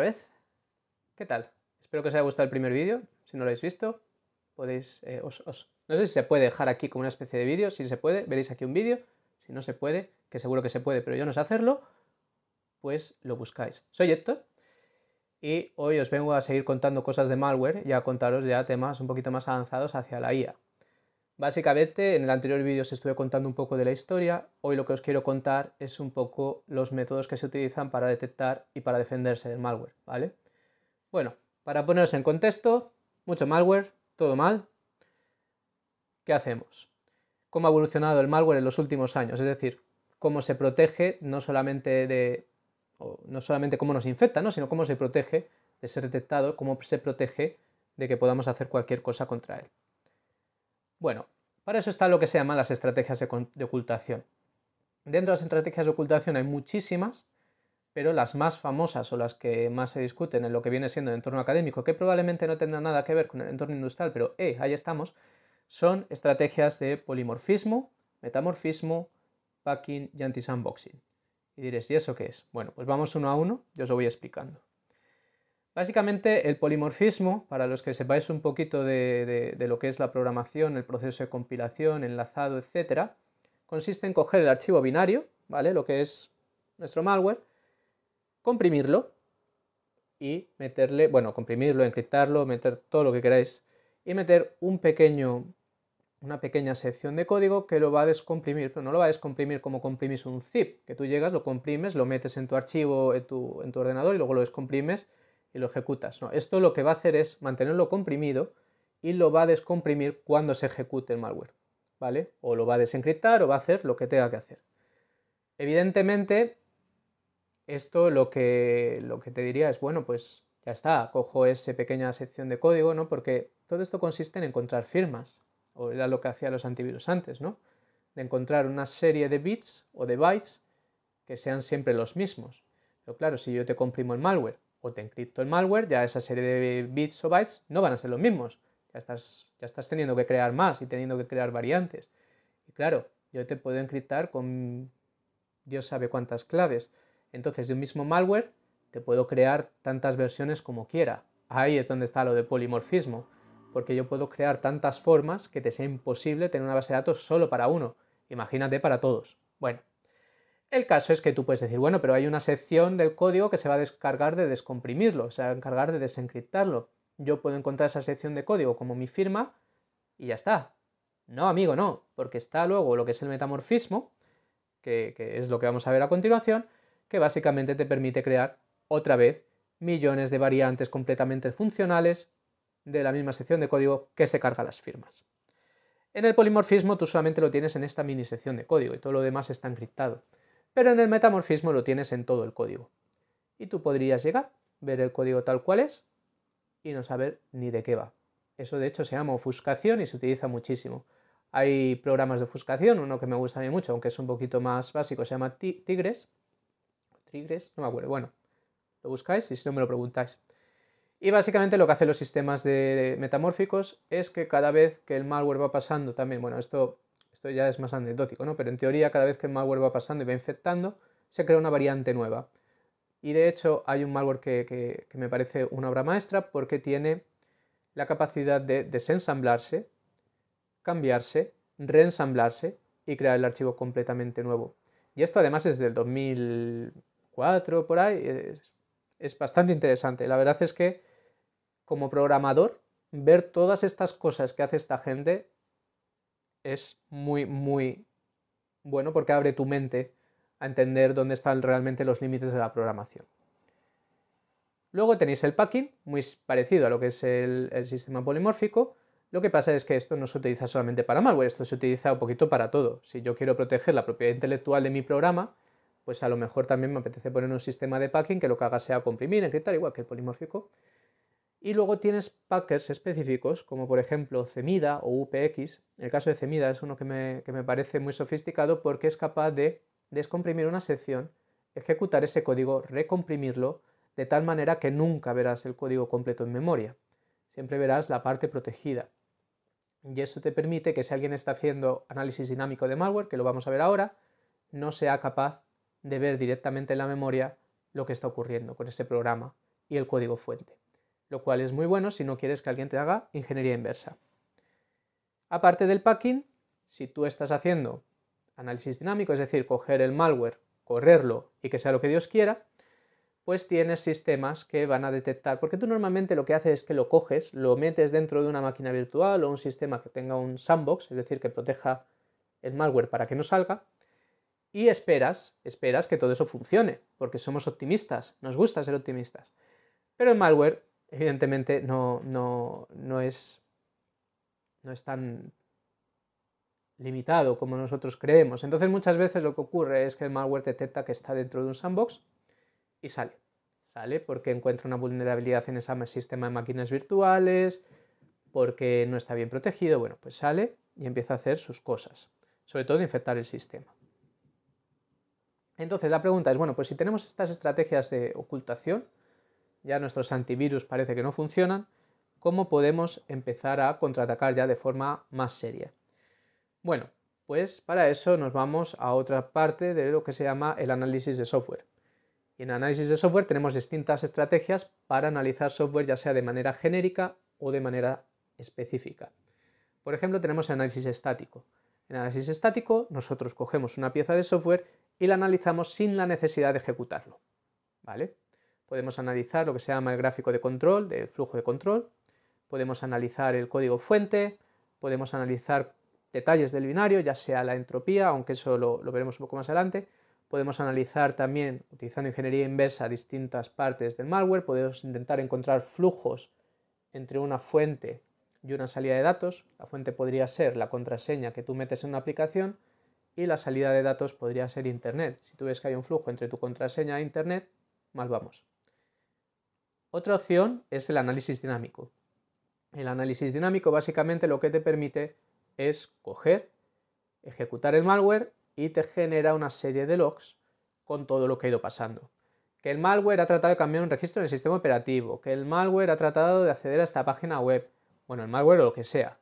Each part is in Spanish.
vez. ¿Qué tal? Espero que os haya gustado el primer vídeo. Si no lo habéis visto, podéis... Eh, no sé si se puede dejar aquí como una especie de vídeo. Si se puede, veréis aquí un vídeo. Si no se puede, que seguro que se puede, pero yo no sé hacerlo, pues lo buscáis. Soy Héctor y hoy os vengo a seguir contando cosas de malware y a contaros ya temas un poquito más avanzados hacia la IA. Básicamente, en el anterior vídeo os estuve contando un poco de la historia, hoy lo que os quiero contar es un poco los métodos que se utilizan para detectar y para defenderse del malware, ¿vale? Bueno, para poneros en contexto, mucho malware, todo mal. ¿Qué hacemos? ¿Cómo ha evolucionado el malware en los últimos años? Es decir, cómo se protege no solamente de no solamente cómo nos infecta, ¿no? sino cómo se protege de ser detectado, cómo se protege de que podamos hacer cualquier cosa contra él. Bueno, para eso está lo que se llaman las estrategias de, ocultación. Dentro de las estrategias de ocultación hay muchísimas, pero las más famosas o las que más se discuten en lo que viene siendo el entorno académico, que probablemente no tenga nada que ver con el entorno industrial, pero eh, ahí estamos, son estrategias de polimorfismo, metamorfismo, packing y anti-sandboxing. Y diréis, ¿y eso qué es? Bueno, pues vamos uno a uno, yo os lo voy explicando. Básicamente el polimorfismo, para los que sepáis un poquito de, lo que es la programación, el proceso de compilación, enlazado, etc., consiste en coger el archivo binario, ¿vale? Lo que es nuestro malware, comprimirlo y meterle, bueno, comprimirlo, encriptarlo, meter todo lo que queráis y meter un pequeño, una pequeña sección de código que lo va a descomprimir, pero no lo va a descomprimir como comprimís un zip, que tú llegas, lo comprimes, lo metes en tu archivo, en tu ordenador y luego lo descomprimes y lo ejecutas. No, esto lo que va a hacer es mantenerlo comprimido y lo va a descomprimir cuando se ejecute el malware, ¿vale? O lo va a desencriptar o va a hacer lo que tenga que hacer. Evidentemente, esto lo que, lo que te diría es, bueno, pues ya está, cojo esa pequeña sección de código, ¿no? Porque todo esto consiste en encontrar firmas, o era lo que hacían los antivirus antes, ¿no? De encontrar una serie de bits o de bytes que sean siempre los mismos. Pero claro, si yo te comprimo el malware o te encripto el malware, ya esa serie de bits o bytes no van a ser los mismos. Ya estás, ya estás teniendo que crear más y teniendo que crear variantes. Y claro, yo te puedo encriptar con Dios sabe cuántas claves. Entonces, de un mismo malware te puedo crear tantas versiones como quiera. Ahí es donde está lo de polimorfismo, porque yo puedo crear tantas formas que te sea imposible tener una base de datos solo para uno. Imagínate para todos. Bueno, el caso es que tú puedes decir, bueno, pero hay una sección del código que se va a descargar de descomprimirlo, se va a encargar de desencriptarlo. Yo puedo encontrar esa sección de código como mi firma y ya está. No, amigo, no, porque está luego lo que es el metamorfismo, que, es lo que vamos a ver a continuación, que básicamente te permite crear otra vez millones de variantes completamente funcionales de la misma sección de código que se carga las firmas. En el polimorfismo tú solamente lo tienes en esta mini sección de código y todo lo demás está encriptado pero en el metamorfismo lo tienes en todo el código. Y tú podrías llegar, ver el código tal cual es y no saber ni de qué va. Eso de hecho se llama ofuscación y se utiliza muchísimo. Hay programas de ofuscación, uno que me gusta a mí mucho, aunque es un poquito más básico, se llama Tigres. Tigres, no me acuerdo. Bueno, lo buscáis y si no me lo preguntáis. Y básicamente lo que hacen los sistemas de metamórficos es que cada vez que el malware va pasando también, bueno, esto esto ya es más anecdótico, ¿no? Pero en teoría, cada vez que el malware va pasando y va infectando, se crea una variante nueva. Y de hecho, hay un malware que, me parece una obra maestra porque tiene la capacidad de desensamblarse, cambiarse, reensamblarse y crear el archivo completamente nuevo. Y esto además es del 2004 por ahí, es, es, bastante interesante. La verdad es que como programador, ver todas estas cosas que hace esta gente es muy, muy bueno porque abre tu mente a entender dónde están realmente los límites de la programación. Luego tenéis el packing, muy parecido a lo que es el, sistema polimórfico. Lo que pasa es que esto no se utiliza solamente para malware, esto se utiliza un poquito para todo. Si yo quiero proteger la propiedad intelectual de mi programa, pues a lo mejor también me apetece poner un sistema de packing que lo que haga sea comprimir, encriptar, igual que el polimórfico. Y luego tienes packers específicos, como por ejemplo Cemida o UPX. El caso de Cemida es uno que me, que me parece muy sofisticado porque es capaz de descomprimir una sección, ejecutar ese código, recomprimirlo, de tal manera que nunca verás el código completo en memoria. Siempre verás la parte protegida. Y eso te permite que si alguien está haciendo análisis dinámico de malware, que lo vamos a ver ahora, no sea capaz de ver directamente en la memoria lo que está ocurriendo con ese programa y el código fuente lo cual es muy bueno si no quieres que alguien te haga ingeniería inversa. Aparte del packing, si tú estás haciendo análisis dinámico, es decir, coger el malware, correrlo y que sea lo que Dios quiera, pues tienes sistemas que van a detectar, porque tú normalmente lo que haces es que lo coges, lo metes dentro de una máquina virtual o un sistema que tenga un sandbox, es decir, que proteja el malware para que no salga, y esperas, esperas que todo eso funcione, porque somos optimistas, nos gusta ser optimistas. Pero el malware evidentemente no, es, no es tan limitado como nosotros creemos. Entonces muchas veces lo que ocurre es que el malware detecta que está dentro de un sandbox y sale. Sale porque encuentra una vulnerabilidad en ese sistema de máquinas virtuales, porque no está bien protegido. Bueno, pues sale y empieza a hacer sus cosas, sobre todo infectar el sistema. Entonces la pregunta es, bueno, pues si tenemos estas estrategias de ocultación, ya nuestros antivirus parece que no funcionan, ¿cómo podemos empezar a contraatacar ya de forma más seria? Bueno, pues para eso nos vamos a otra parte de lo que se llama el análisis de software. Y en análisis de software tenemos distintas estrategias para analizar software ya sea de manera genérica o de manera específica. Por ejemplo, tenemos el análisis estático. En análisis estático nosotros cogemos una pieza de software y la analizamos sin la necesidad de ejecutarlo. ¿Vale? Podemos analizar lo que se llama el gráfico de control, del flujo de control. Podemos analizar el código fuente. Podemos analizar detalles del binario, ya sea la entropía, aunque eso lo, veremos un poco más adelante. Podemos analizar también, utilizando ingeniería inversa, distintas partes del malware. Podemos intentar encontrar flujos entre una fuente y una salida de datos. La fuente podría ser la contraseña que tú metes en una aplicación y la salida de datos podría ser Internet. Si tú ves que hay un flujo entre tu contraseña e Internet, mal vamos. Otra opción es el análisis dinámico. El análisis dinámico básicamente lo que te permite es coger, ejecutar el malware y te genera una serie de logs con todo lo que ha ido pasando. Que el malware ha tratado de cambiar un registro en el sistema operativo, que el malware ha tratado de acceder a esta página web, bueno, el malware o lo que sea,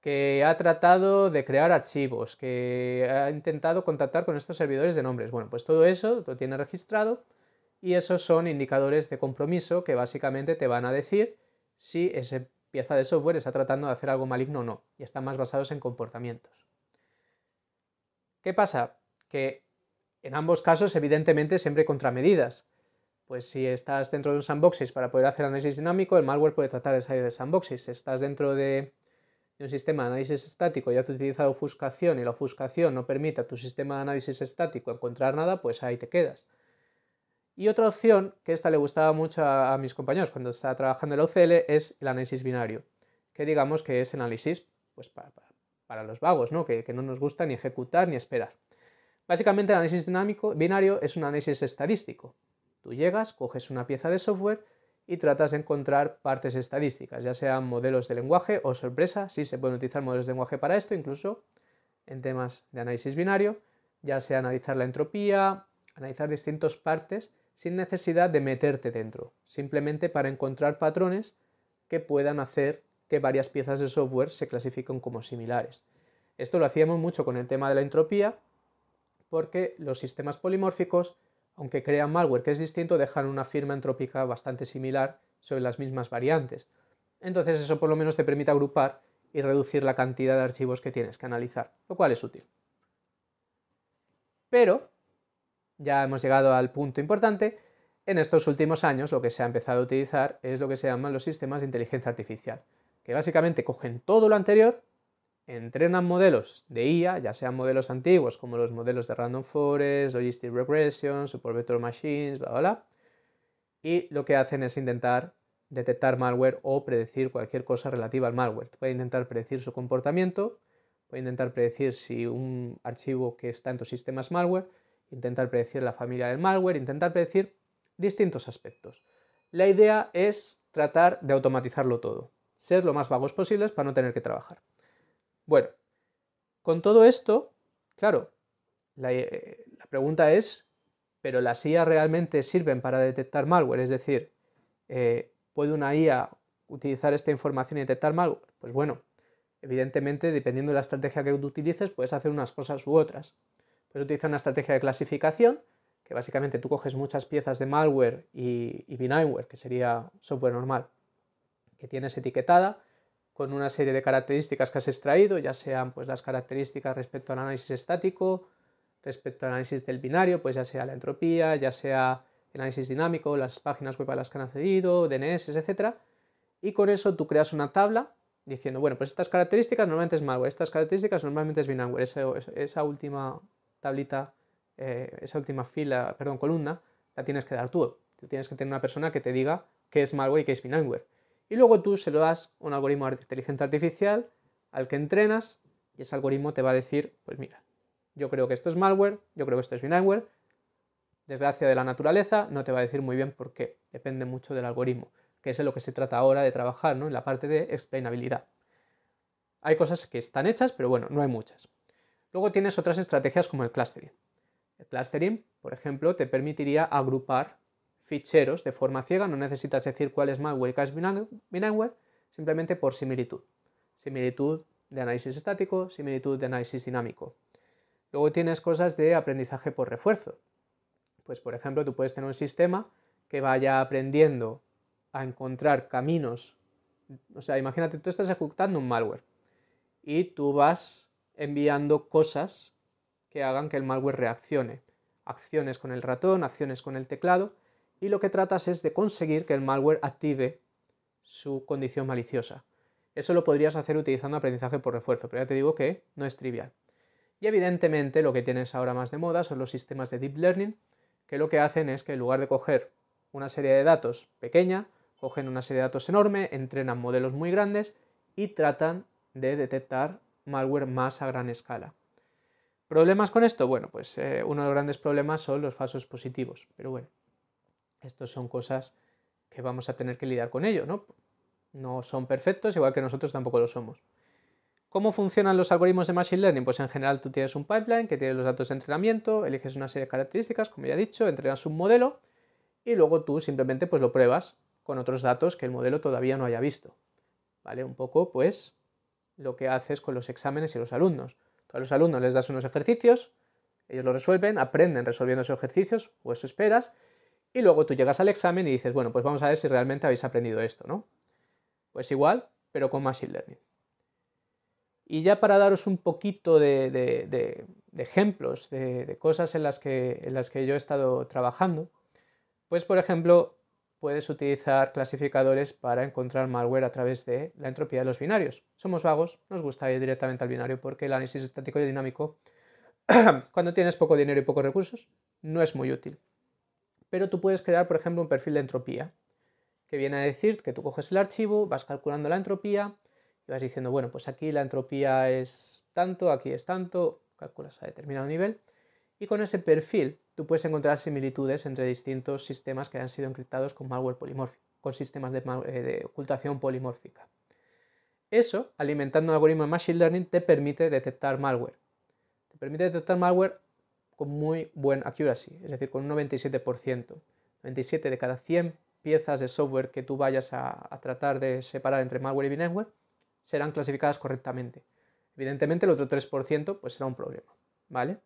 que ha tratado de crear archivos, que ha intentado contactar con estos servidores de nombres. Bueno, pues todo eso lo tiene registrado y esos son indicadores de compromiso que básicamente te van a decir si esa pieza de software está tratando de hacer algo maligno o no, y están más basados en comportamientos. ¿Qué pasa? Que en ambos casos, evidentemente, siempre hay contramedidas. Pues si estás dentro de un sandboxes para poder hacer análisis dinámico, el malware puede tratar de salir del sandboxes. Si estás dentro de, un sistema de análisis estático ya te utilizado ofuscación y la ofuscación no permite a tu sistema de análisis estático encontrar nada, pues ahí te quedas. Y otra opción, que esta le gustaba mucho a, mis compañeros cuando estaba trabajando en la UCL, es el análisis binario, que digamos que es análisis pues, para, los vagos, ¿no? Que, que no nos gusta ni ejecutar ni esperar. Básicamente el análisis dinámico, binario es un análisis estadístico. Tú llegas, coges una pieza de software y tratas de encontrar partes estadísticas, ya sean modelos de lenguaje o sorpresa, sí se pueden utilizar modelos de lenguaje para esto, incluso en temas de análisis binario, ya sea analizar la entropía, analizar distintas partes sin necesidad de meterte dentro, simplemente para encontrar patrones que puedan hacer que varias piezas de software se clasifiquen como similares. Esto lo hacíamos mucho con el tema de la entropía, porque los sistemas polimórficos, aunque crean malware que es distinto, dejan una firma entrópica bastante similar sobre las mismas variantes. Entonces eso por lo menos te permite agrupar y reducir la cantidad de archivos que tienes que analizar, lo cual es útil. Pero ya hemos llegado al punto importante. En estos últimos años lo que se ha empezado a utilizar es lo que se llaman los sistemas de inteligencia artificial, que básicamente cogen todo lo anterior, entrenan modelos de IA, ya sean modelos antiguos como los modelos de Random Forest, Logistic Regression, Super Vector Machines, bla, bla, bla, y lo que hacen es intentar detectar malware o predecir cualquier cosa relativa al malware. Puede intentar predecir su comportamiento, puede intentar predecir si un archivo que está en tu sistema es malware, intentar predecir la familia del malware, intentar predecir distintos aspectos. La idea es tratar de automatizarlo todo, ser lo más vagos posibles para no tener que trabajar. Bueno, con todo esto, claro, la, eh, pregunta es, ¿pero las IA realmente sirven para detectar malware? Es decir, eh, ¿puede una IA utilizar esta información y detectar malware? Pues bueno, evidentemente, dependiendo de la estrategia que tú utilices, puedes hacer unas cosas u otras. Pues utiliza una estrategia de clasificación, que básicamente tú coges muchas piezas de malware y, y que sería software normal, que tienes etiquetada con una serie de características que has extraído, ya sean pues, las características respecto al análisis estático, respecto al análisis del binario, pues ya sea la entropía, ya sea el análisis dinámico, las páginas web a las que han accedido, DNS, etc. Y con eso tú creas una tabla diciendo, bueno, pues estas características normalmente es malware, estas características normalmente es binarware, esa última tablita, eh, esa última fila, perdón, columna, la tienes que dar tú. Tienes que tener una persona que te diga qué es malware y qué es benignware. Y luego tú se lo das a un algoritmo de inteligencia artificial al que entrenas y ese algoritmo te va a decir, pues mira, yo creo que esto es malware, yo creo que esto es malware. Desgracia de la naturaleza, no te va a decir muy bien por qué, depende mucho del algoritmo, que es de lo que se trata ahora de trabajar, ¿no? En la parte de explainabilidad. Hay cosas que están hechas, pero bueno, no hay muchas. Luego tienes otras estrategias como el clustering. El clustering, por ejemplo, te permitiría agrupar ficheros de forma ciega, no necesitas decir cuál es malware y cuál es benignware, simplemente por similitud. Similitud de análisis estático, similitud de análisis dinámico. Luego tienes cosas de aprendizaje por refuerzo. Pues por ejemplo, tú puedes tener un sistema que vaya aprendiendo a encontrar caminos. O sea, imagínate, tú estás ejecutando un malware y tú vas enviando cosas que hagan que el malware reaccione. Acciones con el ratón, acciones con el teclado, y lo que tratas es de conseguir que el malware active su condición maliciosa. Eso lo podrías hacer utilizando aprendizaje por refuerzo, pero ya te digo que no es trivial. Y evidentemente lo que tienes ahora más de moda son los sistemas de deep learning, que lo que hacen es que en lugar de coger una serie de datos pequeña, cogen una serie de datos enorme, entrenan modelos muy grandes y tratan de detectar malware más a gran escala. ¿Problemas con esto? Bueno, pues eh, uno de los grandes problemas son los falsos positivos, pero bueno, estos son cosas que vamos a tener que lidiar con ello, ¿no? No son perfectos, igual que nosotros tampoco lo somos. ¿Cómo funcionan los algoritmos de Machine Learning? Pues en general tú tienes un pipeline que tiene los datos de entrenamiento, eliges una serie de características, como ya he dicho, entrenas un modelo y luego tú simplemente pues lo pruebas con otros datos que el modelo todavía no haya visto. ¿Vale? Un poco pues lo que haces con los exámenes y los alumnos. a los alumnos les das unos ejercicios, ellos lo resuelven, aprenden resolviendo esos ejercicios, o eso esperas, y luego tú llegas al examen y dices, bueno, pues vamos a ver si realmente habéis aprendido esto, ¿no? Pues igual, pero con Machine Learning. Y ya para daros un poquito de, de, de ejemplos, de, cosas en las, que, en las que yo he estado trabajando, pues por ejemplo, puedes utilizar clasificadores para encontrar malware a través de la entropía de los binarios. Somos vagos, nos gusta ir directamente al binario porque el análisis estático y dinámico, cuando tienes poco dinero y pocos recursos, no es muy útil. Pero tú puedes crear, por ejemplo, un perfil de entropía, que viene a decir que tú coges el archivo, vas calculando la entropía y vas diciendo, bueno, pues aquí la entropía es tanto, aquí es tanto, calculas a determinado nivel y con ese perfil tú puedes encontrar similitudes entre distintos sistemas que han sido encriptados con malware polimórfico, con sistemas eh, de, ocultación polimórfica. Eso, alimentando un algoritmo de Machine Learning, te permite detectar malware. Te permite detectar malware con muy buen accuracy, es decir, con un 97%. 97 de cada 100 piezas de software que tú vayas a, tratar de separar entre malware y binware serán clasificadas correctamente. Evidentemente el otro 3% pues será un problema, ¿vale?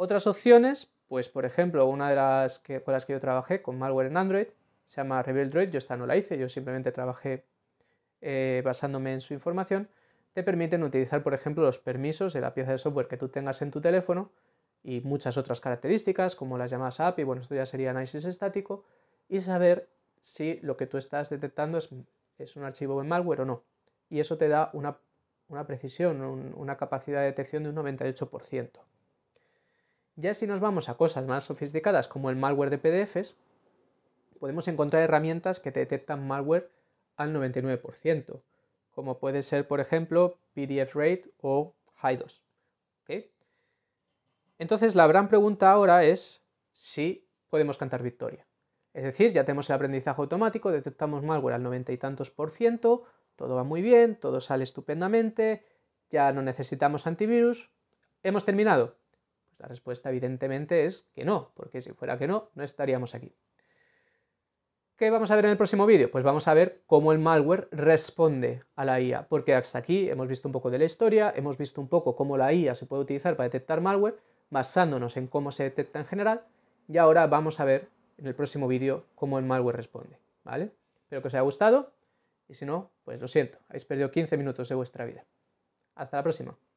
Otras opciones, pues por ejemplo, una de las que, con las que yo trabajé con malware en Android, se llama RevealDroid, yo esta no la hice, yo simplemente trabajé eh, basándome en su información, te permiten utilizar, por ejemplo, los permisos de la pieza de software que tú tengas en tu teléfono y muchas otras características, como las llamadas API, bueno, esto ya sería análisis estático, y saber si lo que tú estás detectando es, un archivo en malware o no. Y eso te da una, precisión, una capacidad de detección de un 98%. Ya si nos vamos a cosas más sofisticadas como el malware de PDFs, podemos encontrar herramientas que detectan malware al 99%, como puede ser, por ejemplo, PDF Rate o Hidos. Entonces, la gran pregunta ahora es si podemos cantar victoria. Es decir, ya tenemos el aprendizaje automático, detectamos malware al 90 y tantos por ciento, todo va muy bien, todo sale estupendamente, ya no necesitamos antivirus, hemos terminado la respuesta evidentemente es que no, porque si fuera que no, no estaríamos aquí. ¿Qué vamos a ver en el próximo vídeo? Pues vamos a ver cómo el malware responde a la IA, porque hasta aquí hemos visto un poco de la historia, hemos visto un poco cómo la IA se puede utilizar para detectar malware, basándonos en cómo se detecta en general, y ahora vamos a ver en el próximo vídeo cómo el malware responde, ¿vale? Espero que os haya gustado, y si no, pues lo siento, habéis perdido 15 minutos de vuestra vida. Hasta la próxima.